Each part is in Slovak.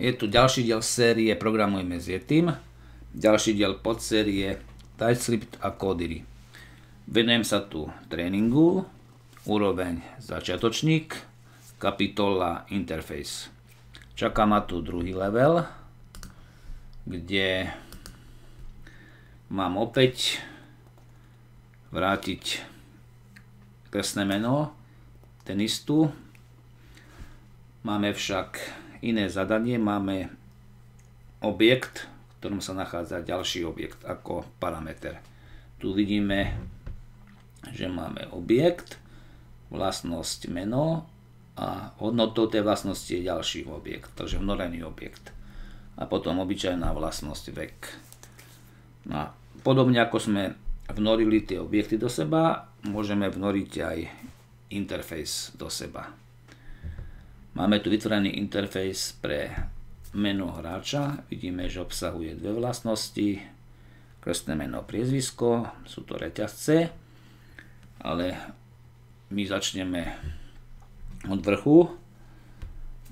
Je tu ďalší diel série Programujeme s Yetim, ďalší diel podsérie TypeScript a Codery. Venujem sa tu tréningu, úroveň začiatočník, kapitola Interface. Čaká ma tu druhý level, kde mám opäť vrátiť kresné meno, istú. Máme však iné zadanie, máme objekt, v ktorom sa nachádza ďalší objekt ako parameter. Tu vidíme, že máme objekt, vlastnosť meno a hodnotou tej vlastnosti je ďalší objekt, takže vnorený objekt. A potom obyčajná vlastnosť vek. No a podobne ako sme vnorili tie objekty do seba, môžeme vnoriť aj interfejs do seba. Máme tu vytvorený interfejs pre meno hráča. Vidíme, že obsahuje dve vlastnosti. Krstné meno, priezvisko, sú to reťazce. Ale my začneme od vrchu.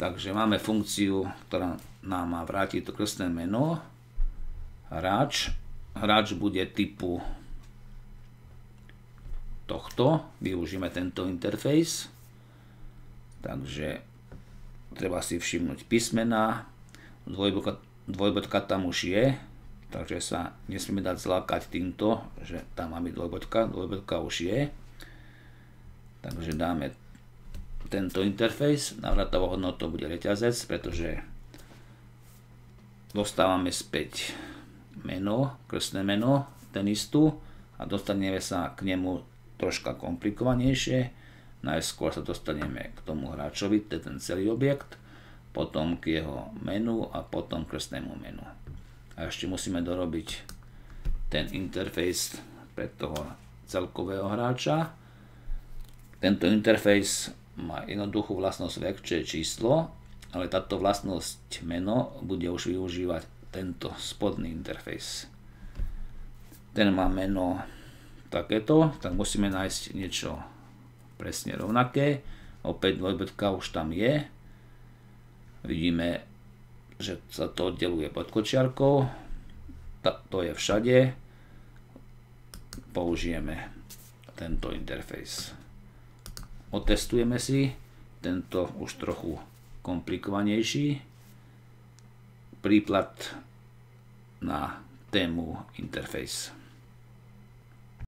Takže máme funkciu, ktorá nám má vrátiť to krstné meno. Hráč. Hráč bude typu tohto. Využíme tento interfejs. Takže treba si všimnúť písmená, dvojbodka, dvojbodka tam už je, takže sa nesmieme dať zlákať týmto, že tam máme dvojbodka, dvojbodka už je. Takže dáme tento interfejs, navratovou hodnotou bude reťazec, pretože dostávame späť meno, krstné meno tenistu a dostaneme sa k nemu troška komplikovanejšie. Najskôr sa dostaneme k tomu hráčovi, to je ten celý objekt, potom k jeho menu a potom k krstnému menu. A ešte musíme dorobiť ten interfejs pre toho celkového hráča. Tento interfejs má jednoduchú vlastnosť vek, čo je číslo, ale táto vlastnosť meno bude už využívať tento spodný interfejs. Ten má meno takéto, tak musíme nájsť niečo presne rovnaké. Opäť dvojbodka už tam je. Vidíme, že sa to oddeluje pod kočiarkou. To je všade. Použijeme tento interfejs. Otestujeme si tento už trochu komplikovanejší príplat na tému interface.